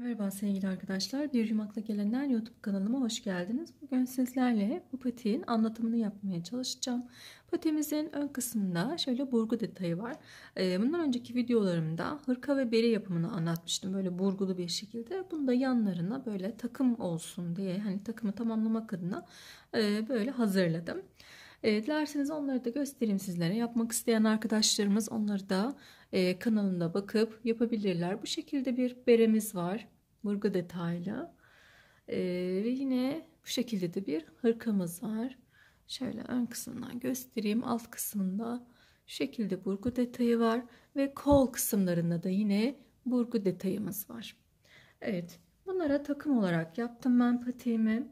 Merhaba sevgili arkadaşlar. Bir Yumakla Gelenler YouTube kanalıma hoş geldiniz. Bugün sizlerle bu patiğin anlatımını yapmaya çalışacağım. Patimizin ön kısmında şöyle burgu detayı var. Ee, bundan önceki videolarımda hırka ve beri yapımını anlatmıştım. Böyle burgulu bir şekilde. Bunu da yanlarına böyle takım olsun diye hani takımı tamamlamak adına e, böyle hazırladım. E, dilerseniz onları da göstereyim sizlere. Yapmak isteyen arkadaşlarımız onları da e, kanalında bakıp yapabilirler. Bu şekilde bir beremiz var. Burgu detaylı. E, ve yine bu şekilde de bir hırkamız var. Şöyle ön kısmından göstereyim. Alt kısmında şu şekilde burgu detayı var. Ve kol kısımlarında da yine burgu detayımız var. Evet. Bunlara takım olarak yaptım ben patiğimi.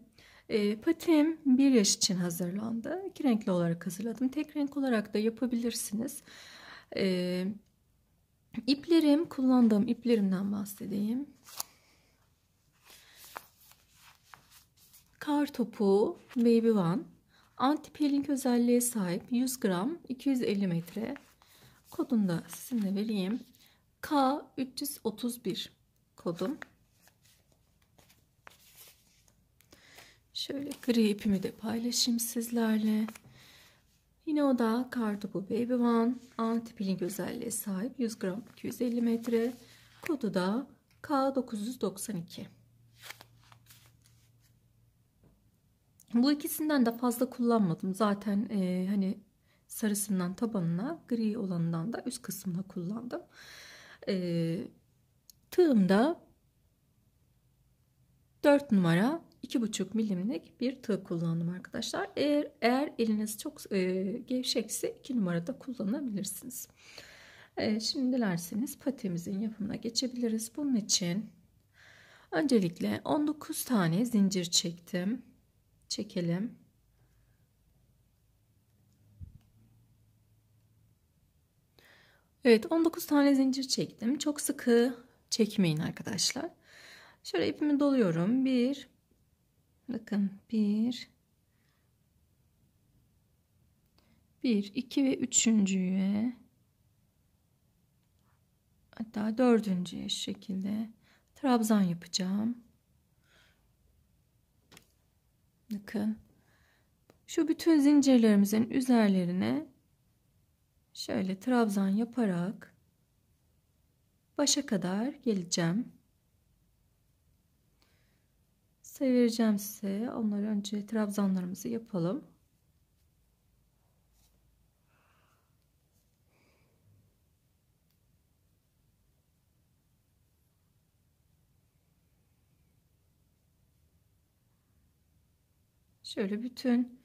E, patiğim bir yaş için hazırlandı. İki renkli olarak hazırladım. Tek renk olarak da yapabilirsiniz. E, İplerim, kullandığım iplerimden bahsedeyim. Kar topu Baby One. Antipeeling özelliğe sahip 100 gram 250 metre. Kodunu da sizinle vereyim. K331 kodum. Şöyle gri ipimi de paylaşayım sizlerle. Yine o da Cardubu Baby One. anti Antipilin özelliğe sahip. 100 gram 250 metre. Kodu da K992. Bu ikisinden de fazla kullanmadım. Zaten e, hani sarısından tabanına gri olanından da üst kısmına kullandım. E, tığımda 4 numara 2,5 milimlik bir tığ kullandım arkadaşlar. Eğer, eğer eliniz çok e, gevşekse 2 numarada kullanabilirsiniz. E, şimdi dilerseniz patemizin yapımına geçebiliriz. Bunun için öncelikle 19 tane zincir çektim. Çekelim. Evet 19 tane zincir çektim. Çok sıkı çekmeyin arkadaşlar. Şöyle ipimi doluyorum. 1 Bakın 1 1 2 ve 3.'ye hatta 4.'ye şekilde trabzan yapacağım. Bakın şu bütün zincirlerimizin üzerlerine şöyle trabzan yaparak başa kadar geleceğim. Sayı vereceğim size. Onları önce trabzanlarımızı yapalım. Şöyle bütün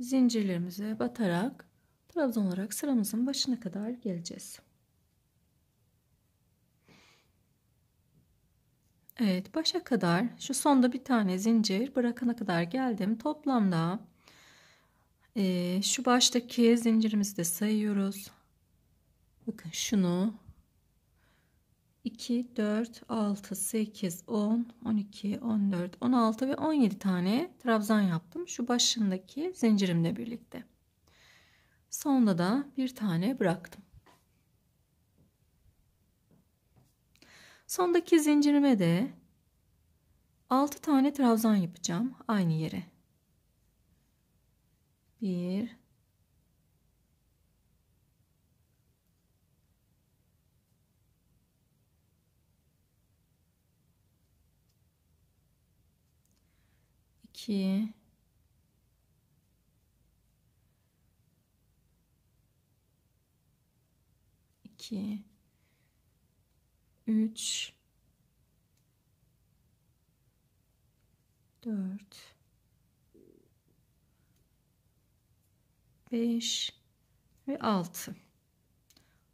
zincirlerimize batarak trabzan olarak sıramızın başına kadar geleceğiz. Evet başa kadar şu sonda bir tane zincir bırakana kadar geldim. Toplamda e, şu baştaki zincirimizi de sayıyoruz. Bakın şunu 2, 4, 6, 8, 10, 12, 14, 16 ve 17 tane trabzan yaptım. Şu başındaki zincirimle birlikte. Sonda da bir tane bıraktım. Sondaki zincirime de 6 tane trabzan yapacağım aynı yere. 1 2 2 3 4 5 ve 6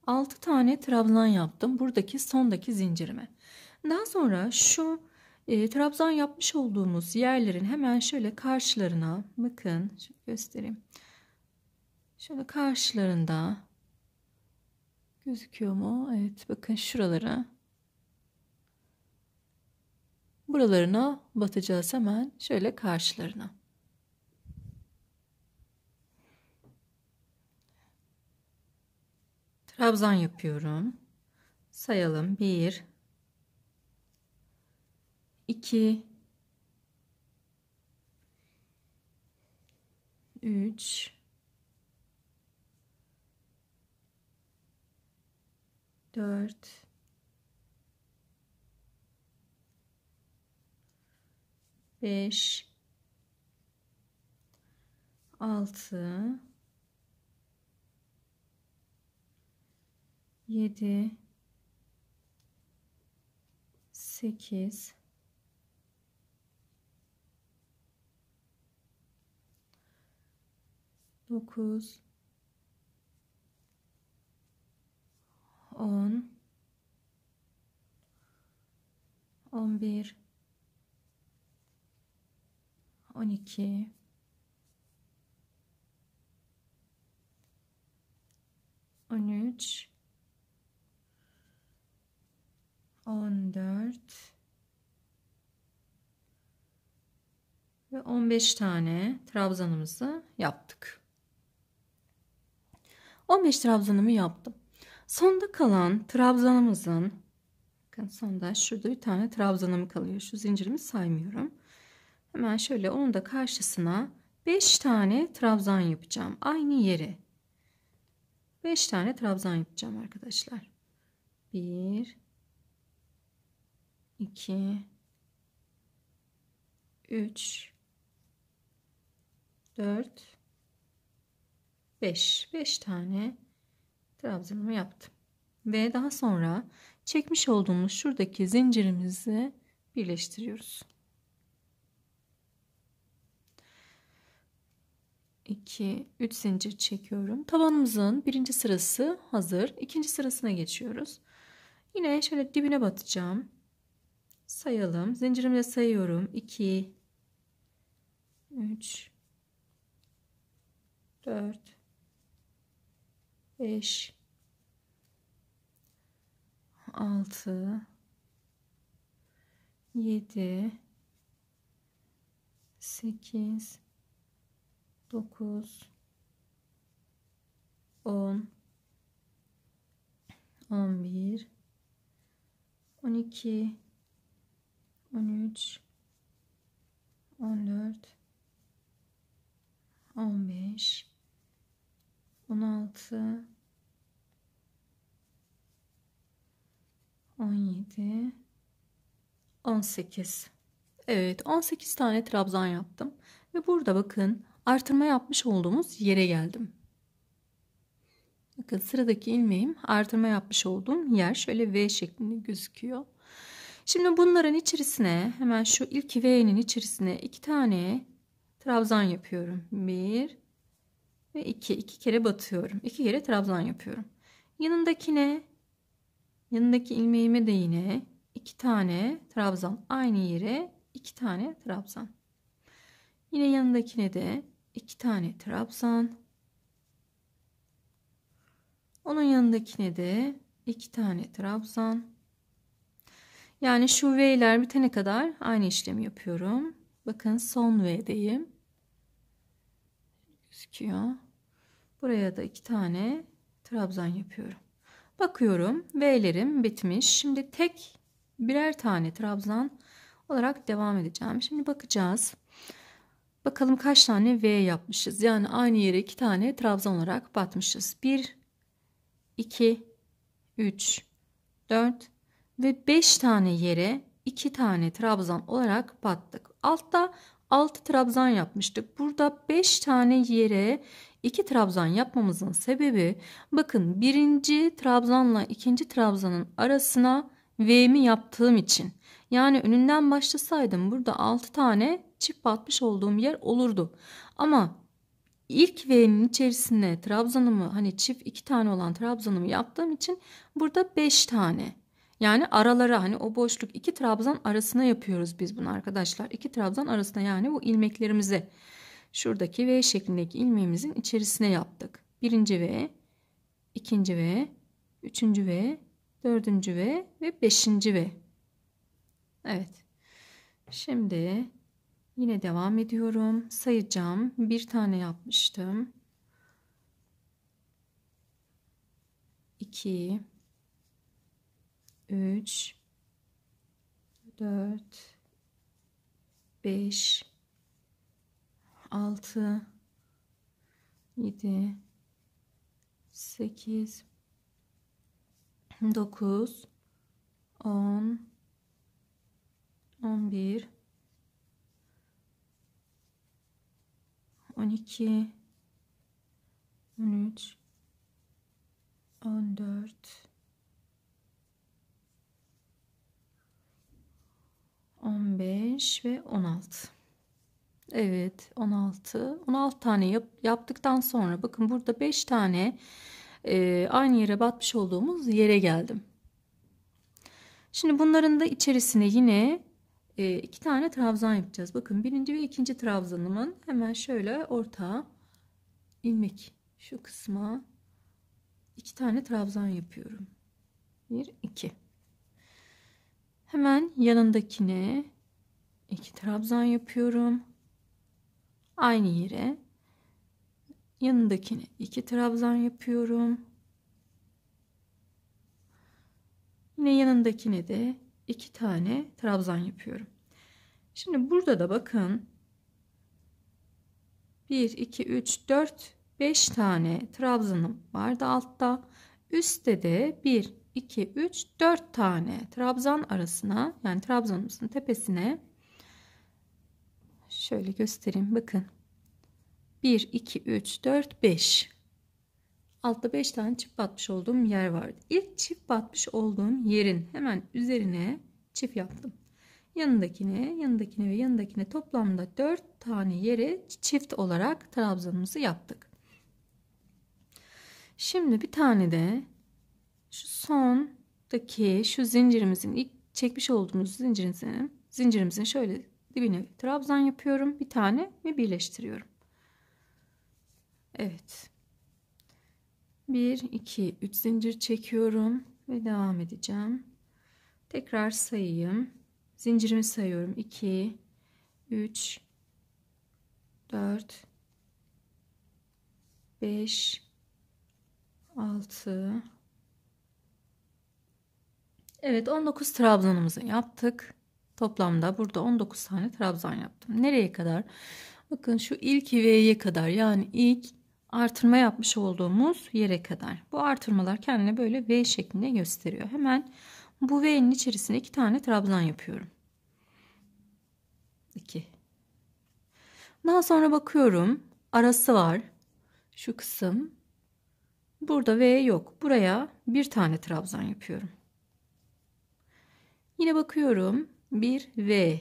6 tane trabzan yaptım buradaki sondaki zincirime daha sonra şu e, trabzan yapmış olduğumuz yerlerin hemen şöyle karşılarına bakın şöyle göstereyim şöyle karşılarında gözüküyor mu evet bakın şuralara Buralarına batacağız hemen şöyle karşılarına. Trabzan yapıyorum. Sayalım. 1 2 3 4 5 6 7 8 9 10 11 12 13 14 ve 15 tane trabzanımızı yaptık. 15 trabzanımı yaptım. Sonda kalan trabzanımızın bakın sonda şurada bir tane trabzanım kalıyor. Şu zincirimi saymıyorum. Hemen şöyle onun da karşısına 5 tane trabzan yapacağım. Aynı yere. 5 tane trabzan yapacağım arkadaşlar. 1 2 3 4 5 5 tane trabzanımı yaptım. Ve daha sonra çekmiş olduğumuz şuradaki zincirimizi birleştiriyoruz. 2, 3 zincir çekiyorum. Tabanımızın birinci sırası hazır. İkinci sırasına geçiyoruz. Yine şöyle dibine batacağım. Sayalım. Zincirimle sayıyorum. 2, 3, 4, 5, 6, 7, 8, 9 10 11 12 13 14 15 16 17 18 Evet 18 tane trabzan yaptım ve burada bakın artırma yapmış olduğumuz yere geldim. Bakın sıradaki ilmeğim artırma yapmış olduğum yer şöyle V şeklinde gözüküyor. Şimdi bunların içerisine hemen şu ilk V'nin içerisine iki tane trabzan yapıyorum. Bir ve iki. iki kere batıyorum. iki kere trabzan yapıyorum. Yanındakine yanındaki ilmeğime de yine iki tane trabzan aynı yere iki tane trabzan. Yine yanındakine de 2 tane trabzan. Onun yanındakine de iki tane trabzan. Yani şu V'ler bitene kadar aynı işlemi yapıyorum. Bakın son V'deyim. Gözüküyor. Buraya da iki tane trabzan yapıyorum. Bakıyorum V'lerim bitmiş. Şimdi tek birer tane trabzan olarak devam edeceğim. Şimdi bakacağız. Bakalım kaç tane V yapmışız. Yani aynı yere iki tane trabzan olarak batmışız. 1, 2, 3, 4 ve 5 tane yere 2 tane trabzan olarak battık. Altta 6 trabzan yapmıştık. Burada 5 tane yere 2 trabzan yapmamızın sebebi bakın birinci trabzanla ikinci trabzanın arasına V'mi yaptığım için. Yani önünden başlasaydım burada 6 tane Çift atmış olduğum yer olurdu. Ama ilk V'nin içerisine trabzanımı hani çift iki tane olan trabzanımı yaptığım için burada beş tane. Yani aralara hani o boşluk iki trabzan arasına yapıyoruz biz bunu arkadaşlar. İki trabzan arasına yani bu ilmeklerimizi şuradaki V şeklindeki ilmeğimizin içerisine yaptık. Birinci V, ikinci V, üçüncü V, dördüncü V ve beşinci V. Evet. Şimdi Yine devam ediyorum. Sayacağım. Bir tane yapmıştım. 2 3 4 5 6 7 8 9 10 11 12 13 14 15 ve 16. Evet 16. 16 tane yap, yaptıktan sonra bakın burada 5 tane e, aynı yere batmış olduğumuz yere geldim. Şimdi bunların da içerisine yine e, iki tane trabzan yapacağız. Bakın birinci ve ikinci trabzanımın hemen şöyle orta ilmek şu kısma iki tane trabzan yapıyorum. Bir iki. Hemen yanındakine iki trabzan yapıyorum. Aynı yere yanındakine iki trabzan yapıyorum. Yine yanındakine de iki tane trabzan yapıyorum. Şimdi burada da bakın 1 2 3 4 5 tane trabzanım vardı altta. Üstte de 1 2 3 4 tane trabzan arasına yani trabzanımızın tepesine şöyle göstereyim bakın. 1 2 3 4 5 Altta 5 tane çift batmış olduğum yer vardı. İlk çift batmış olduğum yerin hemen üzerine çift yaptım. Yanındakine, yanındakine ve yanındakine toplamda 4 tane yere çift olarak trabzanımızı yaptık. Şimdi bir tane de şu sondaki şu zincirimizin ilk çekmiş olduğumuz zincirimizin zincirimizin şöyle dibine trabzan yapıyorum. Bir tane ve birleştiriyorum. Evet. 1 2 3 zincir çekiyorum ve devam edeceğim. Tekrar sayayım. Zincirimi sayıyorum. 2 3 4 5 6 Evet 19 trabzanımızı yaptık. Toplamda burada 19 tane trabzan yaptım. Nereye kadar? Bakın şu ilk iveye kadar yani ilk artırma yapmış olduğumuz yere kadar. Bu artırmalar kendine böyle V şeklinde gösteriyor. Hemen bu V'nin içerisinde iki tane trabzan yapıyorum. 2. Daha sonra bakıyorum. Arası var. Şu kısım. Burada V yok. Buraya bir tane trabzan yapıyorum. Yine bakıyorum. Bir V.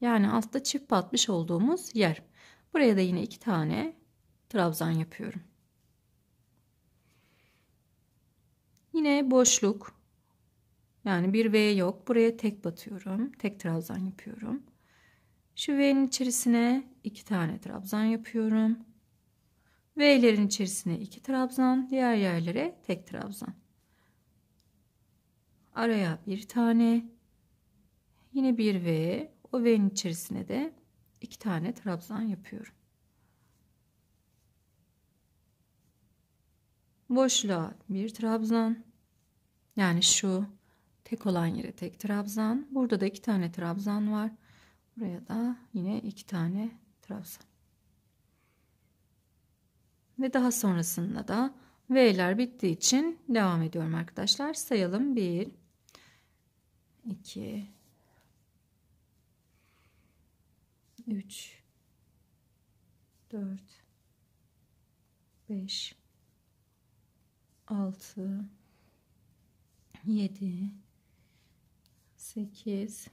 Yani altta çift batmış olduğumuz yer. Buraya da yine iki tane trabzan yapıyorum. Yine boşluk. Yani bir V yok. Buraya tek batıyorum. Tek trabzan yapıyorum. Şu V'nin içerisine iki tane trabzan yapıyorum. V'lerin içerisine iki trabzan. Diğer yerlere tek trabzan. Araya bir tane. Yine bir V. O V'nin içerisine de iki tane trabzan yapıyorum. boşluğa bir trabzan. Yani şu tek olan yere tek trabzan. Burada da iki tane trabzan var. Buraya da yine iki tane trabzan. Ve daha sonrasında da V'ler bittiği için devam ediyorum arkadaşlar. Sayalım. 1 2 3 4 5 6 7 8 9 10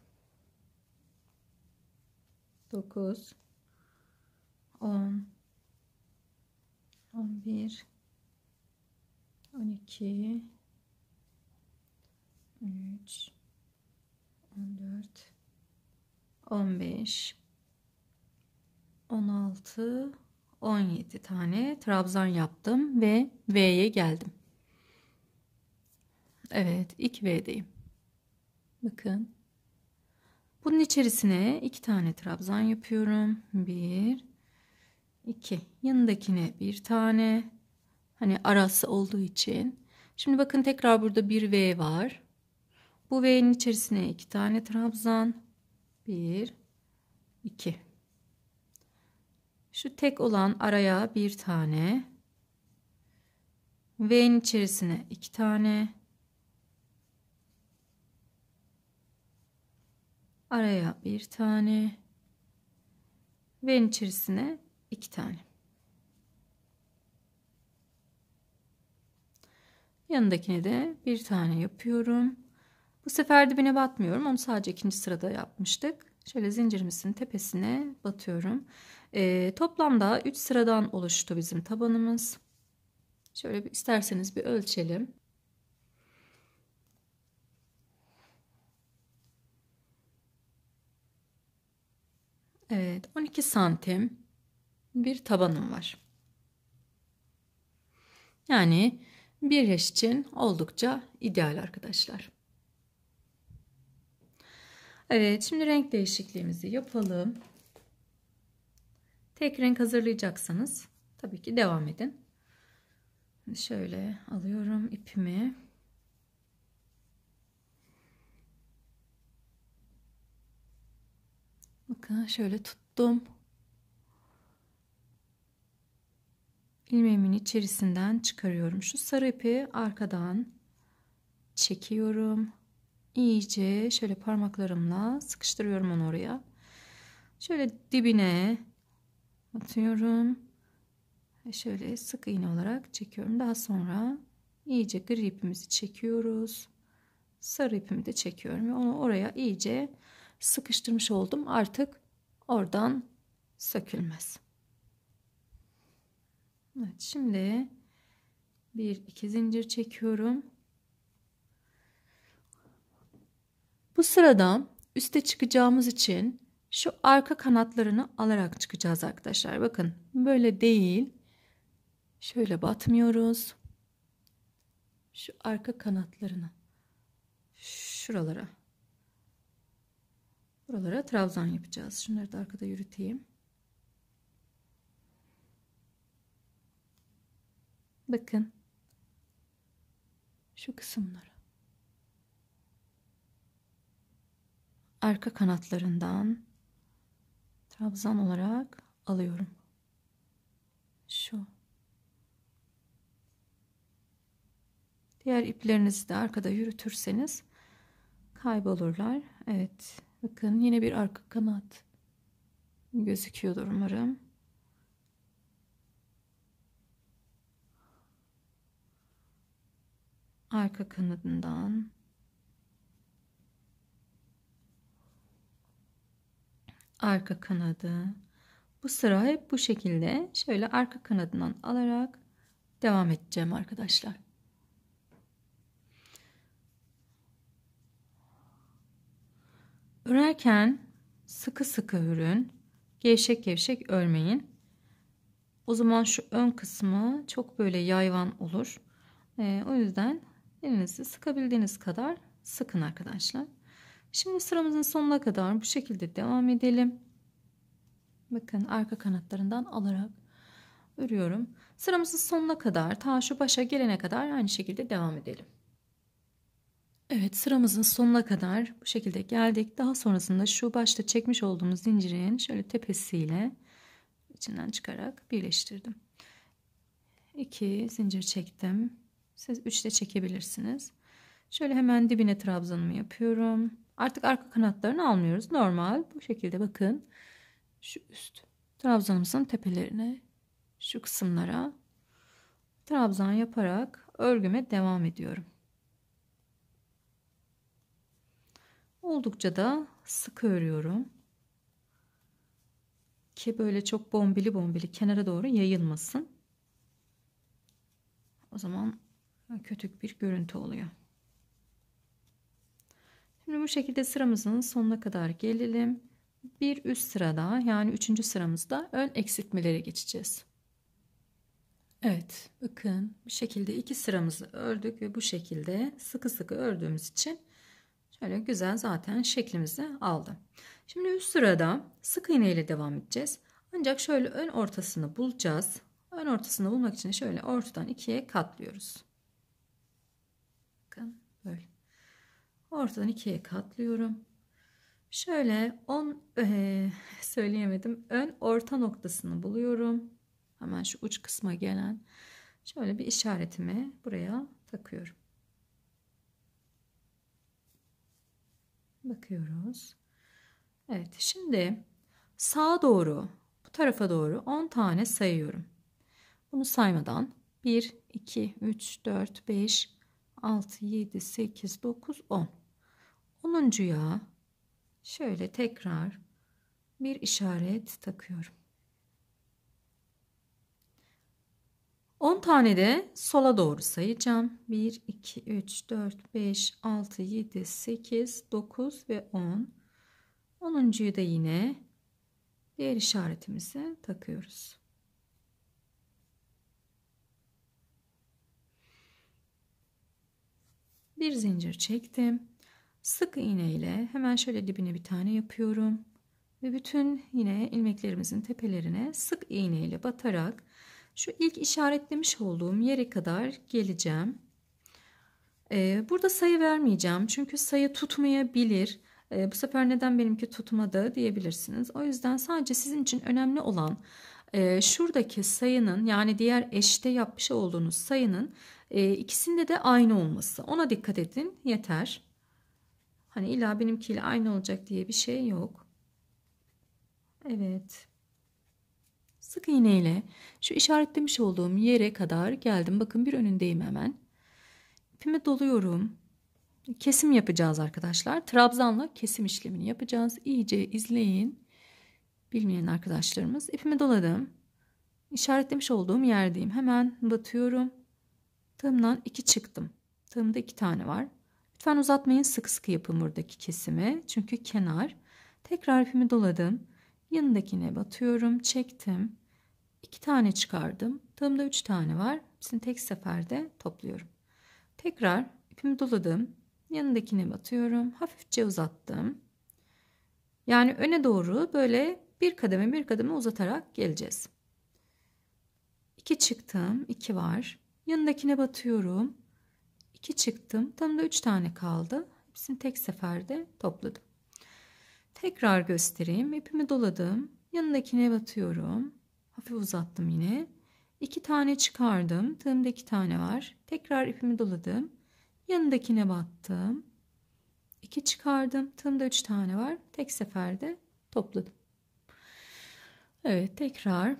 11 12 13 14 15 16 17 tane trabzan yaptım ve V'ye geldim. Evet ilk V'deyim. Bakın. Bunun içerisine iki tane trabzan yapıyorum. Bir, iki. Yanındakine bir tane. Hani arası olduğu için. Şimdi bakın tekrar burada bir V var. Bu V'nin içerisine iki tane trabzan. Bir, iki. Şu tek olan araya bir tane. V'nin içerisine iki tane. araya bir tane ve içerisine iki tane. Yanındakine de bir tane yapıyorum. Bu sefer dibine batmıyorum. Onu sadece ikinci sırada yapmıştık. Şöyle zincirimizin tepesine batıyorum. Ee, toplamda 3 sıradan oluştu bizim tabanımız. Şöyle bir, isterseniz bir ölçelim. Evet, 12 santim bir tabanım var. Yani bir yaş için oldukça ideal arkadaşlar. Evet, şimdi renk değişikliğimizi yapalım. Tek renk hazırlayacaksanız tabii ki devam edin. Şöyle alıyorum ipimi. Bakın şöyle tuttum. ilmeğimin içerisinden çıkarıyorum. Şu sarı ipi arkadan çekiyorum. İyice şöyle parmaklarımla sıkıştırıyorum onu oraya. Şöyle dibine atıyorum. Ve şöyle sık iğne olarak çekiyorum. Daha sonra iyice gri ipimizi çekiyoruz. Sarı ipimi de çekiyorum ve onu oraya iyice sıkıştırmış oldum. Artık oradan sökülmez. Evet şimdi bir iki zincir çekiyorum. Bu sırada üste çıkacağımız için şu arka kanatlarını alarak çıkacağız arkadaşlar. Bakın böyle değil. Şöyle batmıyoruz. Şu arka kanatlarını şuralara Buralara trabzan yapacağız. Şunları da arkada yürüteyim. Bakın. Şu kısımları. Arka kanatlarından trabzan olarak alıyorum. Şu. Diğer iplerinizi de arkada yürütürseniz kaybolurlar. Evet. Bakın yine bir arka kanat gözüküyordur umarım. Arka kanadından arka kanadı. Bu sıra hep bu şekilde şöyle arka kanadından alarak devam edeceğim arkadaşlar. Örerken sıkı sıkı örün. Gevşek gevşek örmeyin. O zaman şu ön kısmı çok böyle yayvan olur. Ee, o yüzden elinizi sıkabildiğiniz kadar sıkın arkadaşlar. Şimdi sıramızın sonuna kadar bu şekilde devam edelim. Bakın arka kanatlarından alarak örüyorum. Sıramızın sonuna kadar ta şu başa gelene kadar aynı şekilde devam edelim. Evet sıramızın sonuna kadar bu şekilde geldik. Daha sonrasında şu başta çekmiş olduğumuz zincirin şöyle tepesiyle içinden çıkarak birleştirdim. 2 zincir çektim. Siz 3 de çekebilirsiniz. Şöyle hemen dibine trabzanımı yapıyorum. Artık arka kanatlarını almıyoruz. Normal bu şekilde bakın. Şu üst trabzanımızın tepelerine şu kısımlara trabzan yaparak örgüme devam ediyorum. Oldukça da sık örüyorum. Ki böyle çok bombili bombili kenara doğru yayılmasın. O zaman kötü bir görüntü oluyor. Şimdi bu şekilde sıramızın sonuna kadar gelelim. Bir üst sırada yani üçüncü sıramızda ön eksiltmelere geçeceğiz. Evet bakın bu şekilde iki sıramızı ördük ve bu şekilde sıkı sıkı ördüğümüz için Şöyle güzel zaten şeklimizi aldı. Şimdi üst sırada sık iğne ile devam edeceğiz. Ancak şöyle ön ortasını bulacağız. Ön ortasını bulmak için şöyle ortadan ikiye katlıyoruz. Bakın böyle. Ortadan ikiye katlıyorum. Şöyle 10 e, söyleyemedim. Ön orta noktasını buluyorum. Hemen şu uç kısma gelen şöyle bir işaretimi buraya takıyorum. Bakıyoruz. Evet şimdi sağa doğru bu tarafa doğru 10 tane sayıyorum. Bunu saymadan 1, 2, 3, 4, 5, 6, 7, 8, 9, 10. 10. ya şöyle tekrar bir işaret takıyorum. 10 tane de sola doğru sayacağım. 1, 2, 3, 4, 5, 6, 7, 8, 9 ve 10. 10.yu da yine diğer işaretimize takıyoruz. Bir zincir çektim. Sık iğne ile hemen şöyle dibine bir tane yapıyorum. Ve bütün yine ilmeklerimizin tepelerine sık iğne ile batarak şu ilk işaretlemiş olduğum yere kadar geleceğim. Ee, burada sayı vermeyeceğim. Çünkü sayı tutmayabilir. Ee, bu sefer neden benimki tutmadı diyebilirsiniz. O yüzden sadece sizin için önemli olan e, şuradaki sayının yani diğer eşte yapmış olduğunuz sayının e, ikisinde de aynı olması. Ona dikkat edin yeter. Hani illa benimkiyle aynı olacak diye bir şey yok. Evet. Sık iğneyle şu işaretlemiş olduğum yere kadar geldim. Bakın bir önündeyim hemen. İpimi doluyorum. Kesim yapacağız arkadaşlar. Trabzanla kesim işlemini yapacağız. İyice izleyin. Bilmeyen arkadaşlarımız. İpimi doladım. İşaretlemiş olduğum yerdeyim. Hemen batıyorum. Tığımdan iki çıktım. Tığımda iki tane var. Lütfen uzatmayın sık sık yapın buradaki kesimi. Çünkü kenar. Tekrar ipimi doladım. Yanındakine batıyorum. Çektim. 2 tane çıkardım. Tığımda 3 tane var. Hepsini tek seferde topluyorum. Tekrar ipimi doladım. Yanındakine batıyorum. Hafifçe uzattım. Yani öne doğru böyle bir kademe bir kademe uzatarak geleceğiz. 2 çıktım. 2 var. Yanındakine batıyorum. 2 çıktım. Tığımda 3 tane kaldı. Hepsini tek seferde topladım. Tekrar göstereyim. İpimi doladım. Yanındakine batıyorum hafif uzattım yine. İki tane çıkardım. Tığımda iki tane var. Tekrar ipimi doladım. Yanındakine battım. İki çıkardım. Tığımda üç tane var. Tek seferde topladım. Evet tekrar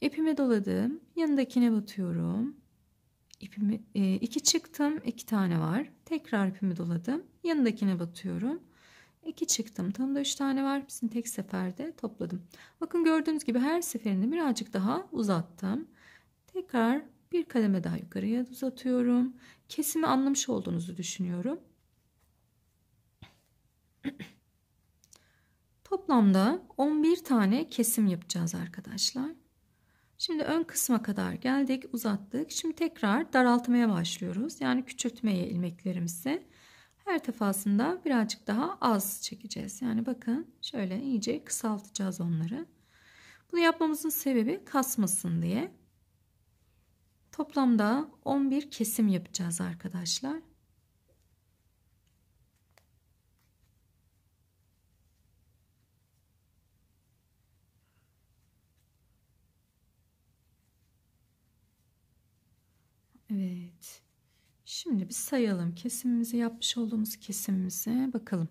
ipimi doladım. Yanındakine batıyorum. İpimi 2 e, çıktım. 2 tane var. Tekrar ipimi doladım. Yanındakine batıyorum. 2 çıktım. Tam da 3 tane var. Hepsini tek seferde topladım. Bakın gördüğünüz gibi her seferinde birazcık daha uzattım. Tekrar bir kademe daha yukarıya uzatıyorum. Kesimi anlamış olduğunuzu düşünüyorum. Toplamda 11 tane kesim yapacağız arkadaşlar. Şimdi ön kısma kadar geldik, uzattık. Şimdi tekrar daraltmaya başlıyoruz. Yani küçültmeye ilmeklerimizi. Her defasında birazcık daha az çekeceğiz. Yani bakın şöyle iyice kısaltacağız onları. Bunu yapmamızın sebebi kasmasın diye. Toplamda 11 kesim yapacağız arkadaşlar. Şimdi bir sayalım kesimimizi yapmış olduğumuz kesimimize bakalım.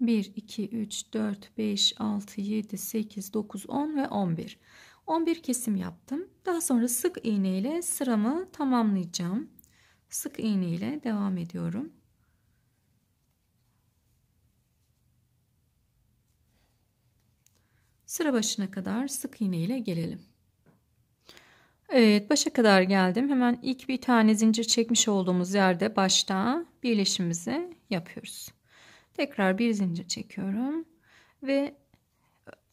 1, 2, 3, 4, 5, 6, 7, 8, 9, 10 ve 11. 11 kesim yaptım. Daha sonra sık iğne ile sıramı tamamlayacağım. Sık iğne ile devam ediyorum. Sıra başına kadar sık iğne ile gelelim. Evet başa kadar geldim. Hemen ilk bir tane zincir çekmiş olduğumuz yerde başta birleşimimizi yapıyoruz. Tekrar bir zincir çekiyorum ve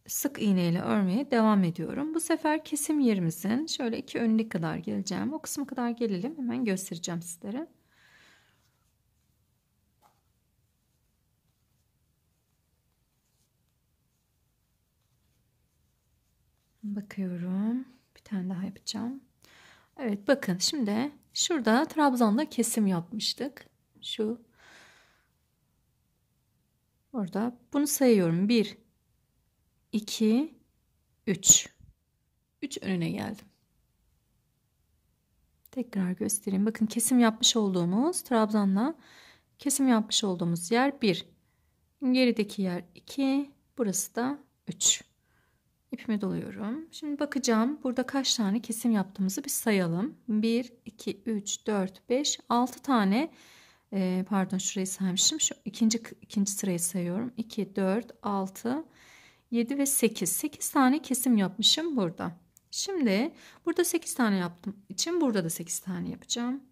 sık iğne ile örmeye devam ediyorum. Bu sefer kesim yerimizin şöyle iki önüne kadar geleceğim. O kısma kadar gelelim. Hemen göstereceğim sizlere. Bakıyorum. Bir tane daha yapacağım. Evet bakın şimdi şurada trabzanla kesim yapmıştık. Şu Orada bunu sayıyorum. 1 2 3 3 önüne geldim. Tekrar göstereyim. Bakın kesim yapmış olduğumuz trabzanla kesim yapmış olduğumuz yer 1. Gerideki yer 2. Burası da 3. İpimi doluyorum. Şimdi bakacağım burada kaç tane kesim yaptığımızı bir sayalım. 1, 2, 3, 4, 5, 6 tane e, pardon şurayı saymışım. Şu ikinci, ikinci sırayı sayıyorum. 2, 4, 6, 7 ve 8. 8 tane kesim yapmışım burada. Şimdi burada 8 tane yaptım için burada da 8 tane yapacağım.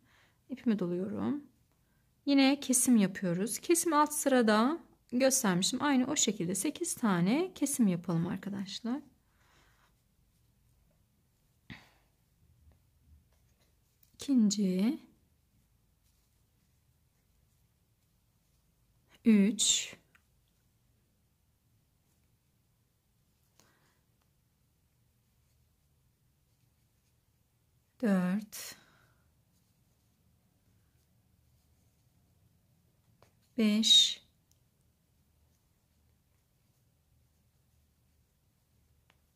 İpimi doluyorum. Yine kesim yapıyoruz. Kesim alt sırada göstermişim Aynı o şekilde 8 tane kesim yapalım arkadaşlar. ikinci, üç, dört, beş,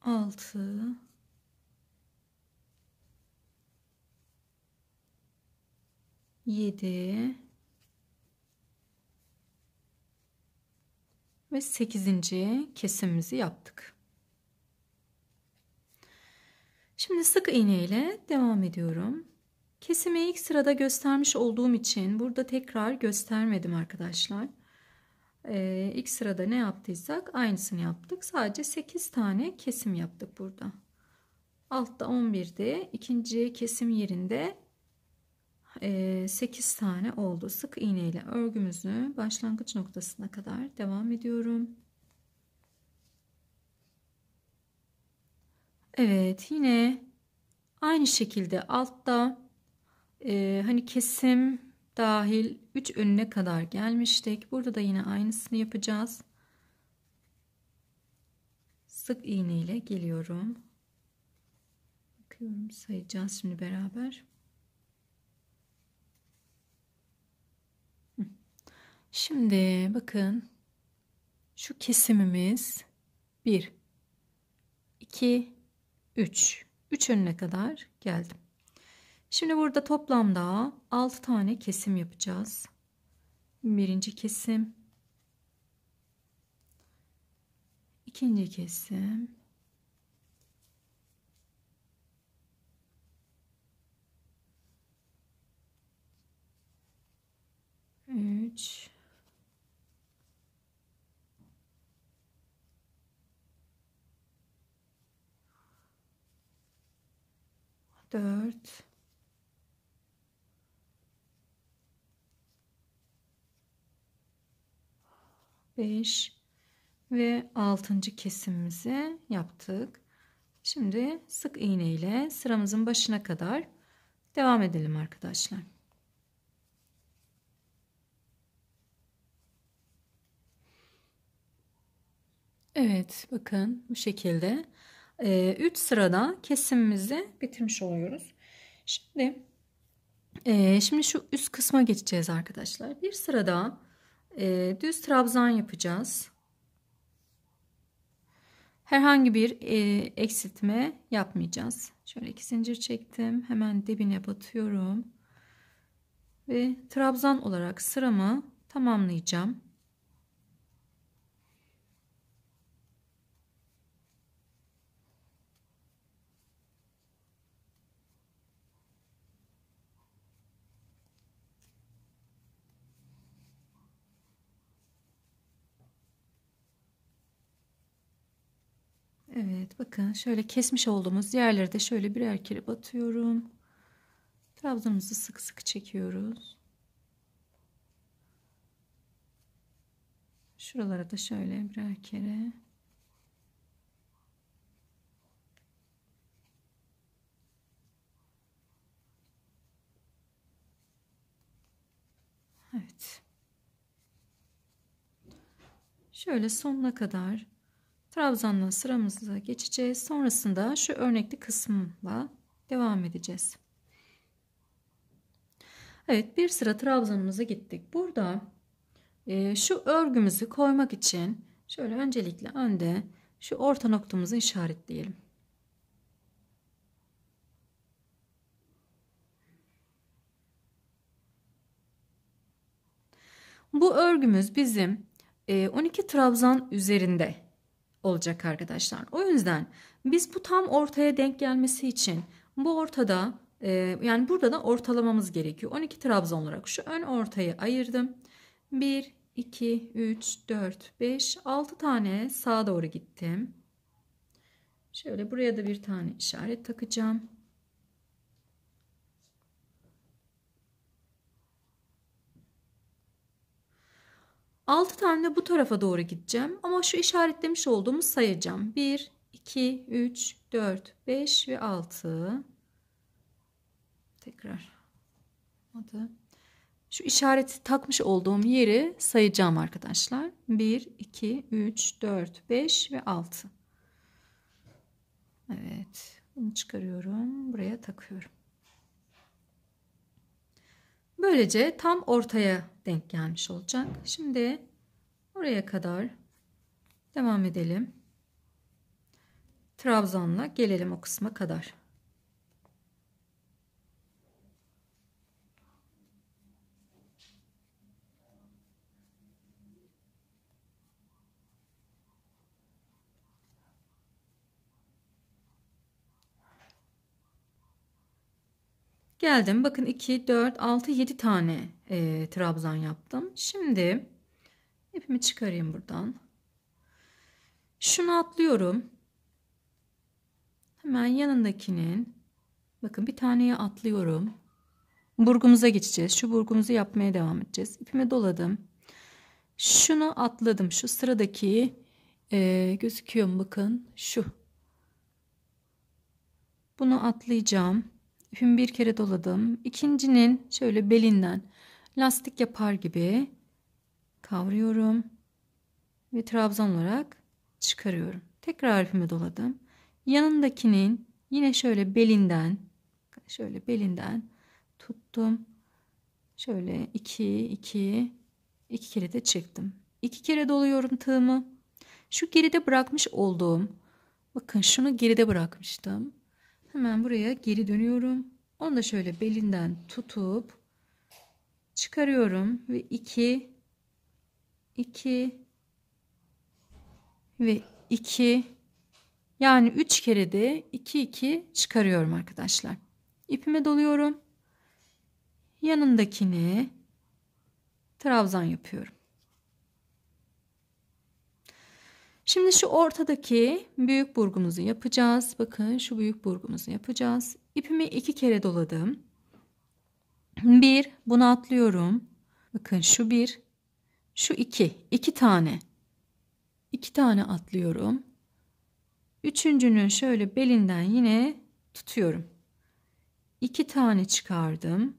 altı, 7 ve 8. kesimimizi yaptık. Şimdi sık iğne ile devam ediyorum. Kesimi ilk sırada göstermiş olduğum için burada tekrar göstermedim arkadaşlar. Ee, ilk sırada ne yaptıysak aynısını yaptık. Sadece 8 tane kesim yaptık burada. Altta 11'de ikinci kesim yerinde 8 ee, tane oldu. Sık iğne ile örgümüzü başlangıç noktasına kadar devam ediyorum. Evet yine aynı şekilde altta e, hani kesim dahil 3 önüne kadar gelmiştik. Burada da yine aynısını yapacağız. Sık iğne ile geliyorum. Bakıyorum sayacağız şimdi beraber. Şimdi bakın şu kesimimiz 1, 2, 3. 3 önüne kadar geldim. Şimdi burada toplamda 6 tane kesim yapacağız. Birinci kesim. ikinci kesim. Üç. 4 5 ve 6. kesimimizi yaptık. Şimdi sık iğne ile sıramızın başına kadar devam edelim arkadaşlar. Evet bakın bu şekilde 3 ee, sırada kesimimizi bitirmiş oluyoruz. Şimdi e, şimdi şu üst kısma geçeceğiz arkadaşlar. Bir sırada e, düz trabzan yapacağız. Herhangi bir e, eksiltme yapmayacağız. Şöyle iki zincir çektim. Hemen dibine batıyorum. Ve trabzan olarak sıramı tamamlayacağım. Evet bakın şöyle kesmiş olduğumuz yerleri de şöyle birer kere batıyorum. Trabzanımızı sık sık çekiyoruz. Şuralara da şöyle birer kere. Evet. Şöyle sonuna kadar Trabzan'la sıramıza geçeceğiz. Sonrasında şu örnekli kısımla devam edeceğiz. Evet bir sıra trabzanımıza gittik. Burada e, şu örgümüzü koymak için şöyle öncelikle önde şu orta noktamızı işaretleyelim. Bu örgümüz bizim 12 e, trabzan üzerinde olacak arkadaşlar. O yüzden biz bu tam ortaya denk gelmesi için bu ortada e, yani burada da ortalamamız gerekiyor. 12 Trabzon olarak şu ön ortayı ayırdım. 1, 2, 3, 4, 5, 6 tane sağa doğru gittim. Şöyle buraya da bir tane işaret takacağım. 6 tane de bu tarafa doğru gideceğim. Ama şu işaretlemiş olduğumu sayacağım. 1, 2, 3, 4, 5 ve 6. Tekrar. Adı. Şu işareti takmış olduğum yeri sayacağım arkadaşlar. 1, 2, 3, 4, 5 ve 6. Evet. Bunu çıkarıyorum. Buraya takıyorum. Böylece tam ortaya denk gelmiş olacak. Şimdi oraya kadar devam edelim. Trabzanla gelelim o kısma kadar. Geldim bakın 2, 4, 6, 7 tane e, trabzan yaptım. Şimdi ipimi çıkarayım buradan. Şunu atlıyorum. Hemen yanındakinin bakın bir taneye atlıyorum. Burgumuza geçeceğiz. Şu burgumuzu yapmaya devam edeceğiz. İpimi doladım. Şunu atladım. Şu sıradaki e, gözüküyor mu bakın. Şu. Bunu atlayacağım ipimi bir kere doladım. İkincinin şöyle belinden lastik yapar gibi kavruyorum ve trabzan olarak çıkarıyorum. Tekrar ipimi doladım. Yanındakinin yine şöyle belinden şöyle belinden tuttum. Şöyle iki iki iki kere de çektim. İki kere doluyorum tığımı. Şu geride bırakmış olduğum bakın şunu geride bırakmıştım. Hemen buraya geri dönüyorum. Onu da şöyle belinden tutup çıkarıyorum ve 2 2 ve 2 yani 3 kere de 2 2 çıkarıyorum arkadaşlar. İpime doluyorum. Yanındakini trabzan yapıyorum. Şimdi şu ortadaki büyük burgumuzu yapacağız. Bakın şu büyük burgumuzu yapacağız. İpimi iki kere doladım. Bir, bunu atlıyorum. Bakın şu bir, şu iki, iki tane. iki tane atlıyorum. Üçüncünün şöyle belinden yine tutuyorum. İki tane çıkardım.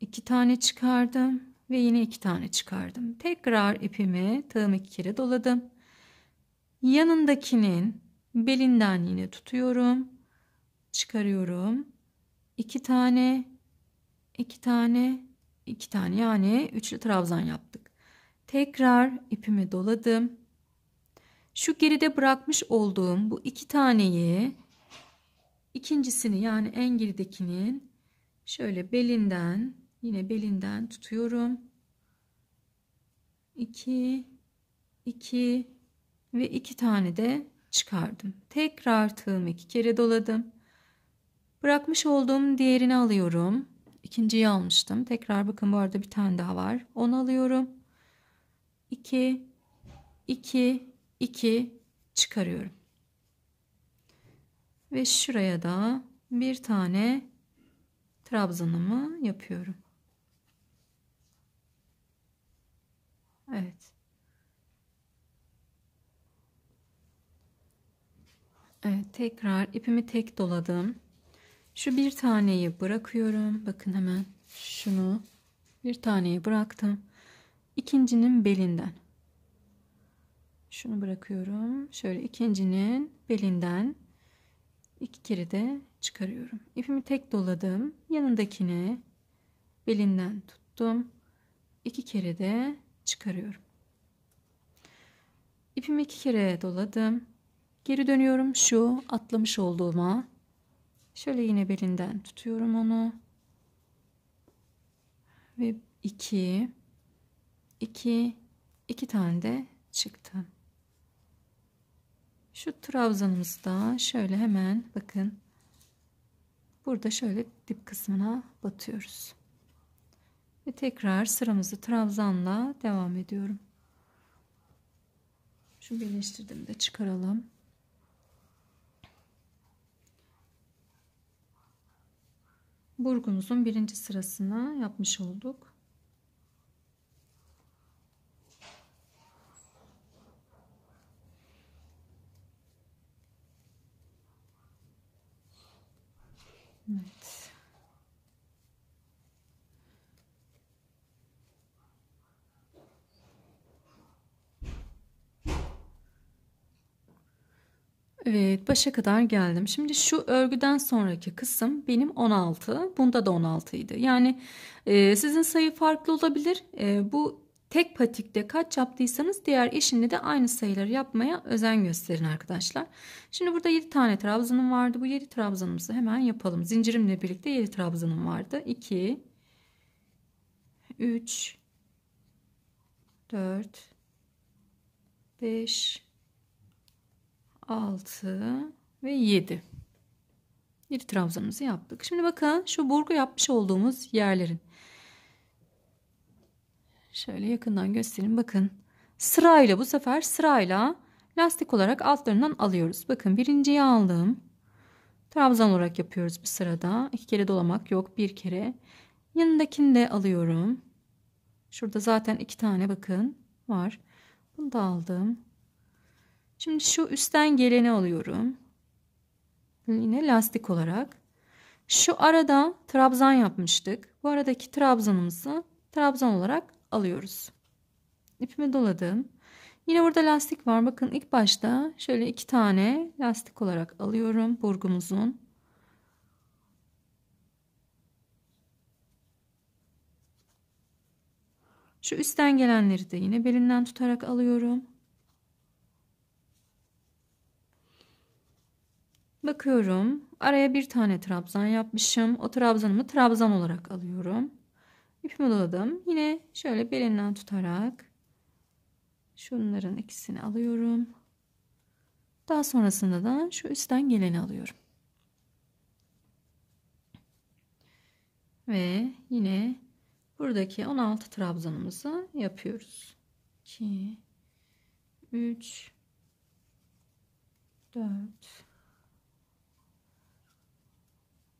iki tane çıkardım ve yine iki tane çıkardım. Tekrar ipimi tığım iki kere doladım yanındakinin belinden yine tutuyorum. Çıkarıyorum. İki tane, iki tane, iki tane yani üçlü trabzan yaptık. Tekrar ipimi doladım. Şu geride bırakmış olduğum bu iki taneyi ikincisini yani en geridekinin şöyle belinden yine belinden tutuyorum. 2 2 ve iki tane de çıkardım. Tekrar tığımı iki kere doladım. Bırakmış olduğum diğerini alıyorum. İkinciyi almıştım. Tekrar bakın bu arada bir tane daha var. Onu alıyorum. 2 2 2 çıkarıyorum. Ve şuraya da bir tane trabzanımı yapıyorum. Evet. Evet tekrar ipimi tek doladım. Şu bir taneyi bırakıyorum. Bakın hemen şunu bir taneyi bıraktım. İkincinin belinden. Şunu bırakıyorum. Şöyle ikincinin belinden iki kere de çıkarıyorum. İpimi tek doladım. Yanındakini belinden tuttum. İki kere de çıkarıyorum. İpimi iki kere doladım. Geri dönüyorum şu atlamış olduğuma. Şöyle yine belinden tutuyorum onu. Ve iki iki iki tane de çıktı. Şu trabzanımızda şöyle hemen bakın. Burada şöyle dip kısmına batıyoruz. Ve tekrar sıramızı trabzanla devam ediyorum. Şu de çıkaralım. burgumuzun birinci sırasını yapmış olduk. Evet. Evet başa kadar geldim. Şimdi şu örgüden sonraki kısım benim 16. Bunda da 16 idi. Yani e, sizin sayı farklı olabilir. E, bu tek patikte kaç yaptıysanız diğer işinde de aynı sayıları yapmaya özen gösterin arkadaşlar. Şimdi burada 7 tane trabzanım vardı. Bu 7 trabzanımızı hemen yapalım. Zincirimle birlikte 7 trabzanım vardı. 2 3 4 5 6 ve 7. 7 trabzanımızı yaptık. Şimdi bakın şu burgu yapmış olduğumuz yerlerin. Şöyle yakından göstereyim. Bakın sırayla bu sefer sırayla lastik olarak altlarından alıyoruz. Bakın birinciyi aldım. Trabzan olarak yapıyoruz bu sırada. İki kere dolamak yok. Bir kere. Yanındakini de alıyorum. Şurada zaten iki tane bakın var. Bunu da aldım. Şimdi şu üstten geleni alıyorum. Yine lastik olarak. Şu arada trabzan yapmıştık. Bu aradaki trabzanımızı trabzan olarak alıyoruz. İpimi doladım. Yine burada lastik var. Bakın ilk başta şöyle iki tane lastik olarak alıyorum burgumuzun. Şu üstten gelenleri de yine belinden tutarak alıyorum. Bakıyorum. Araya bir tane trabzan yapmışım. O trabzanımı trabzan olarak alıyorum. İpimi doladım. Yine şöyle belinden tutarak şunların ikisini alıyorum. Daha sonrasında da şu üstten geleni alıyorum. Ve yine buradaki 16 trabzanımızı yapıyoruz. 2 3 4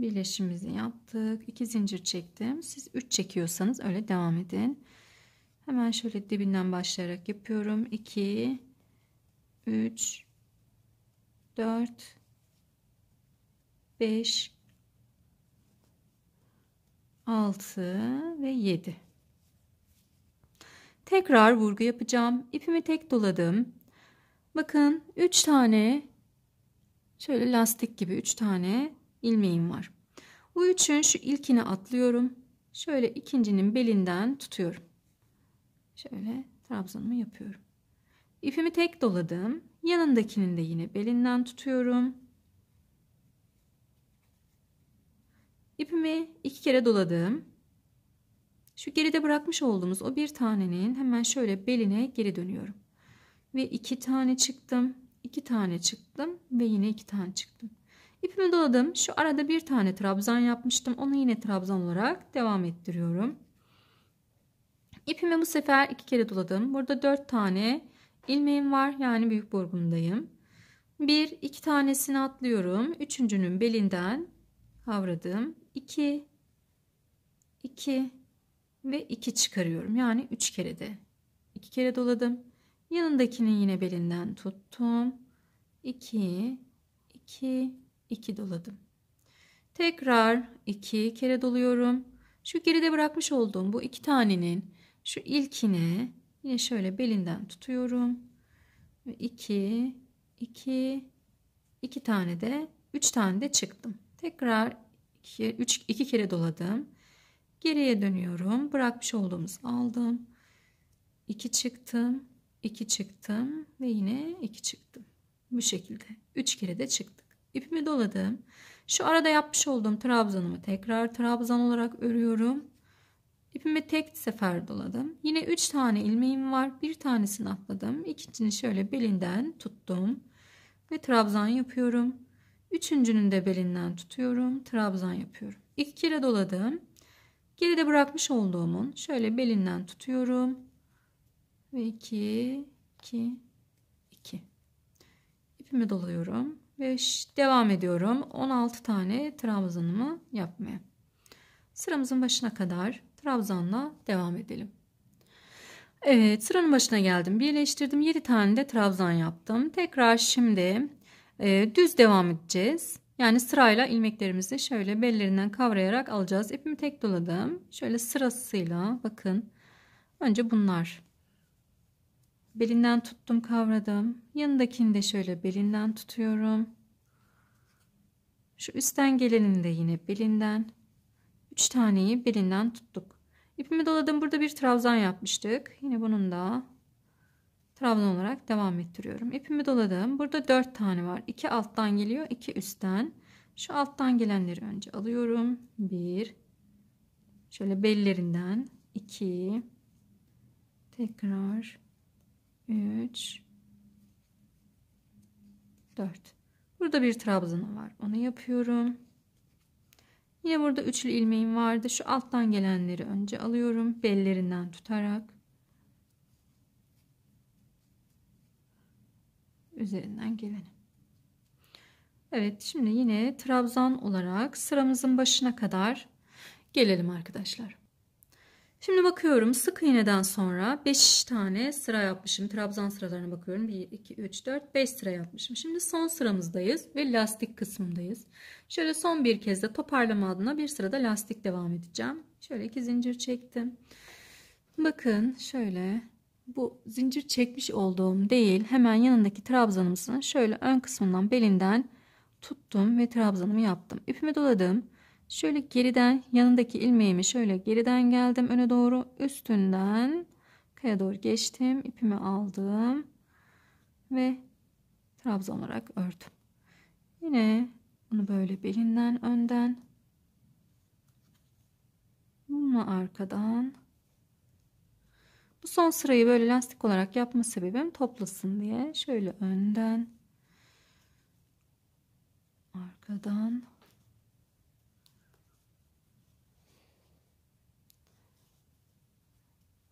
birleşimizi yaptık. 2 zincir çektim. Siz 3 çekiyorsanız öyle devam edin. Hemen şöyle dibinden başlayarak yapıyorum. 2 3 4 5 6 ve 7. Tekrar vurgu yapacağım. İpimi tek doladım. Bakın 3 tane şöyle lastik gibi 3 tane ilmeğim var. Bu üçün şu ilkini atlıyorum. Şöyle ikincinin belinden tutuyorum. Şöyle trabzanımı yapıyorum. İpimi tek doladım. Yanındakinin de yine belinden tutuyorum. İpimi iki kere doladım. Şu geride bırakmış olduğumuz o bir tanenin hemen şöyle beline geri dönüyorum. Ve iki tane çıktım. iki tane çıktım ve yine iki tane çıktım. İpimi doladım. Şu arada bir tane trabzan yapmıştım. Onu yine trabzan olarak devam ettiriyorum. İpimi bu sefer iki kere doladım. Burada dört tane ilmeğim var. Yani büyük burgundayım. Bir, iki tanesini atlıyorum. Üçüncünün belinden kavradım. İki, iki ve iki çıkarıyorum. Yani üç kere de. iki kere doladım. Yanındakini yine belinden tuttum. İki, iki 2 doladım. Tekrar 2 kere doluyorum. Şu geride bırakmış olduğum bu iki tanenin şu ilkine yine şöyle belinden tutuyorum. Ve 2 2 2 tane de 3 tane de çıktım. Tekrar 2 2 kere doladım. Geriye dönüyorum. Bırakmış olduğumuz aldım. 2 çıktım. 2 çıktım ve yine 2 çıktım. Bu şekilde 3 kere de çıktım ipimi doladım. Şu arada yapmış olduğum trabzanımı tekrar trabzan olarak örüyorum. İpimi tek sefer doladım. Yine 3 tane ilmeğim var. Bir tanesini atladım. İkincini şöyle belinden tuttum. Ve trabzan yapıyorum. Üçüncünün de belinden tutuyorum. Trabzan yapıyorum. İki kere doladım. Geride bırakmış olduğumun şöyle belinden tutuyorum. Ve 2, 2, 2. İpimi doluyorum. Ve devam ediyorum. 16 tane trabzanımı yapmaya. Sıramızın başına kadar trabzanla devam edelim. Evet sıranın başına geldim. Birleştirdim. 7 tane de trabzan yaptım. Tekrar şimdi e, düz devam edeceğiz. Yani sırayla ilmeklerimizi şöyle bellerinden kavrayarak alacağız. İpimi tek doladım. Şöyle sırasıyla bakın. Önce bunlar Belinden tuttum kavradım. Yanındakini de şöyle belinden tutuyorum. Şu üstten gelenini de yine belinden. Üç taneyi belinden tuttuk. İpimi doladım. Burada bir trabzan yapmıştık. Yine bunun da trabzan olarak devam ettiriyorum. İpimi doladım. Burada dört tane var. İki alttan geliyor, iki üstten. Şu alttan gelenleri önce alıyorum. Bir. Şöyle bellerinden 2 tekrar 3 4 burada bir trabzanım var onu yapıyorum yine burada üçlü ilmeğim vardı şu alttan gelenleri önce alıyorum bellerinden tutarak üzerinden geleni Evet şimdi yine trabzan olarak sıramızın başına kadar gelelim arkadaşlar Şimdi bakıyorum sık iğneden sonra 5 tane sıra yapmışım. Trabzan sıralarına bakıyorum. 1, 2, 3, 4, 5 sıra yapmışım. Şimdi son sıramızdayız ve lastik kısmındayız. Şöyle son bir kez de toparlama adına bir sırada lastik devam edeceğim. Şöyle iki zincir çektim. Bakın şöyle bu zincir çekmiş olduğum değil hemen yanındaki trabzanımızın şöyle ön kısmından belinden tuttum ve trabzanımı yaptım. İpimi doladım. Şöyle geriden yanındaki ilmeğimi şöyle geriden geldim öne doğru üstünden kaya doğru geçtim. ipimi aldım ve trabzan olarak ördüm. Yine bunu böyle belinden önden bunu arkadan bu son sırayı böyle lastik olarak yapma sebebim toplasın diye. Şöyle önden arkadan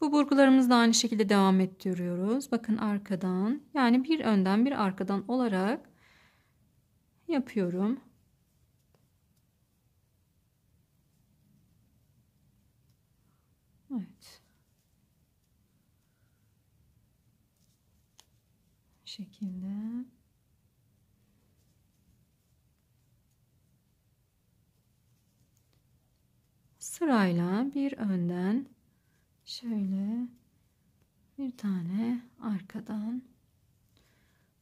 Bu burgularımızı da aynı şekilde devam ettiriyoruz. Bakın arkadan yani bir önden bir arkadan olarak yapıyorum. Evet. şekilde. Sırayla bir önden şöyle bir tane arkadan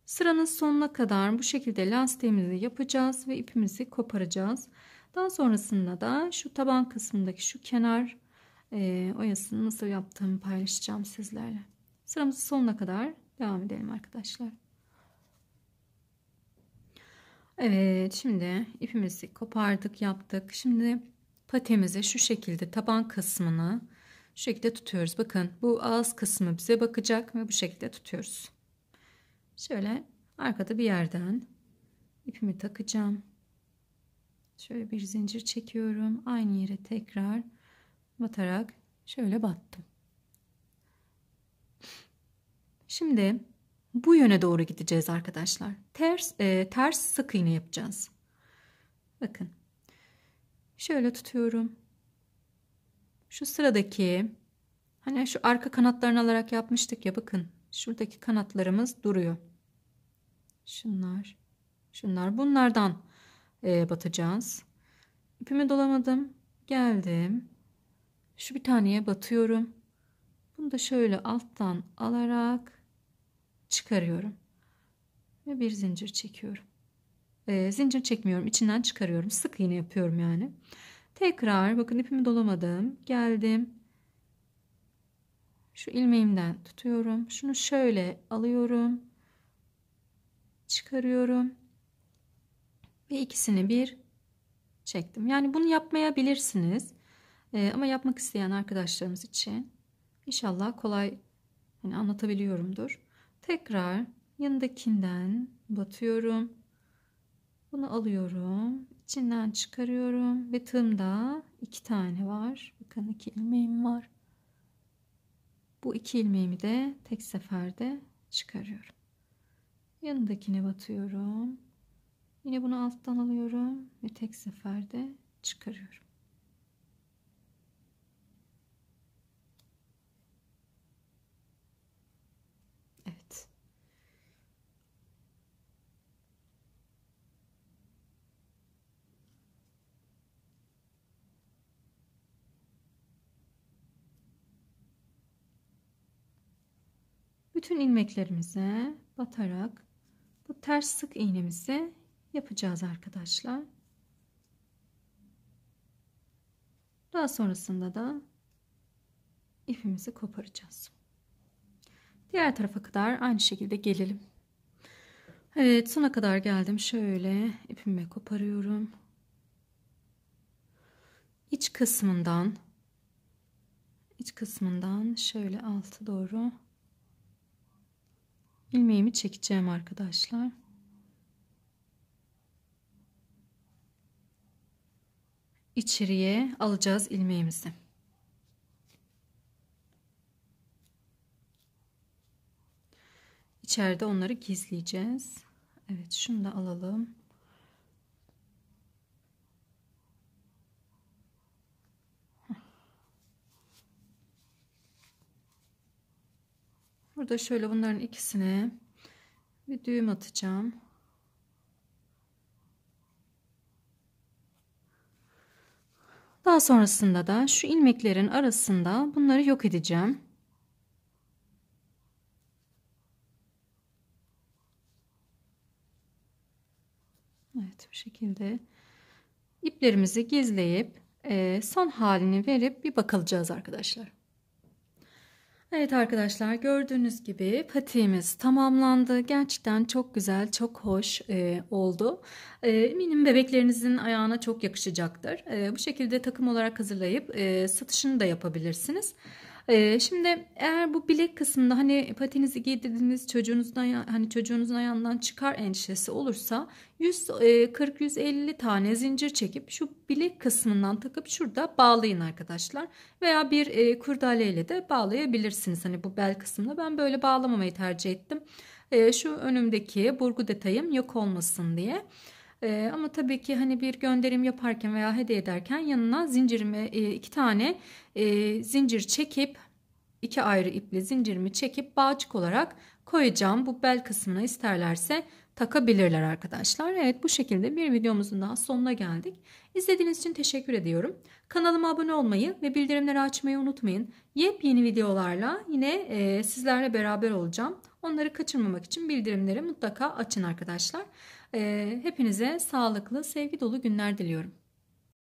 sıranın sonuna kadar bu şekilde lastiğimizi yapacağız ve ipimizi koparacağız. Daha sonrasında da şu taban kısmındaki şu kenar e, oyasını nasıl yaptığımı paylaşacağım sizlerle. Sıramızı sonuna kadar devam edelim arkadaşlar. Evet şimdi ipimizi kopardık yaptık. Şimdi patemize şu şekilde taban kısmını şu şekilde tutuyoruz. Bakın bu ağız kısmı bize bakacak ve bu şekilde tutuyoruz. Şöyle arkada bir yerden ipimi takacağım. Şöyle bir zincir çekiyorum. Aynı yere tekrar batarak şöyle battım. Şimdi bu yöne doğru gideceğiz arkadaşlar. Ters e, ters sık iğne yapacağız. Bakın. Şöyle tutuyorum. Şu sıradaki hani şu arka kanatlarını alarak yapmıştık ya bakın. Şuradaki kanatlarımız duruyor. Şunlar, şunlar bunlardan e, batacağız. İpimi dolamadım. Geldim. Şu bir taneye batıyorum. Bunu da şöyle alttan alarak çıkarıyorum. Ve bir zincir çekiyorum. E, zincir çekmiyorum. içinden çıkarıyorum. Sık iğne yapıyorum yani. Tekrar bakın ipimi dolamadım. Geldim. Şu ilmeğimden tutuyorum. Şunu şöyle alıyorum. Çıkarıyorum. Ve ikisini bir çektim. Yani bunu yapmayabilirsiniz. Ee, ama yapmak isteyen arkadaşlarımız için inşallah kolay yani anlatabiliyorumdur. Tekrar yanındakinden batıyorum. Bunu alıyorum içinden çıkarıyorum ve tığımda iki tane var. Bakın iki ilmeğim var. Bu iki ilmeğimi de tek seferde çıkarıyorum. Yanındakine batıyorum. Yine bunu alttan alıyorum ve tek seferde çıkarıyorum. bütün ilmeklerimize batarak bu ters sık iğnemizi yapacağız arkadaşlar. Daha sonrasında da ipimizi koparacağız. Diğer tarafa kadar aynı şekilde gelelim. Evet sona kadar geldim. Şöyle ipimi koparıyorum. İç kısmından iç kısmından şöyle altı doğru ilmeğimi çekeceğim arkadaşlar. İçeriye alacağız ilmeğimizi. İçeride onları gizleyeceğiz. Evet şunu da alalım. Burada şöyle bunların ikisine bir düğüm atacağım. Daha sonrasında da şu ilmeklerin arasında bunları yok edeceğim. Evet bu şekilde iplerimizi gizleyip e, son halini verip bir bakılacağız arkadaşlar. Evet arkadaşlar gördüğünüz gibi patiğimiz tamamlandı. Gerçekten çok güzel, çok hoş e, oldu. E, eminim bebeklerinizin ayağına çok yakışacaktır. E, bu şekilde takım olarak hazırlayıp e, satışını da yapabilirsiniz. Ee, şimdi eğer bu bilek kısmında hani patinizi giydirdiğiniz çocuğunuzdan hani çocuğunuzun ayağından çıkar endişesi olursa 140-150 e, tane zincir çekip şu bilek kısmından takıp şurada bağlayın arkadaşlar. Veya bir e, kurdale ile de bağlayabilirsiniz. Hani bu bel kısmında ben böyle bağlamamayı tercih ettim. E, şu önümdeki burgu detayım yok olmasın diye. E, ama tabii ki hani bir gönderim yaparken veya hediye ederken yanına zincirimi e, iki tane e, zincir çekip iki ayrı iple zincirimi çekip bağcık olarak koyacağım. Bu bel kısmına isterlerse takabilirler arkadaşlar. Evet bu şekilde bir videomuzun daha sonuna geldik. İzlediğiniz için teşekkür ediyorum. Kanalıma abone olmayı ve bildirimleri açmayı unutmayın. Yepyeni videolarla yine e, sizlerle beraber olacağım. Onları kaçırmamak için bildirimleri mutlaka açın arkadaşlar. Ee, hepinize sağlıklı, sevgi dolu günler diliyorum.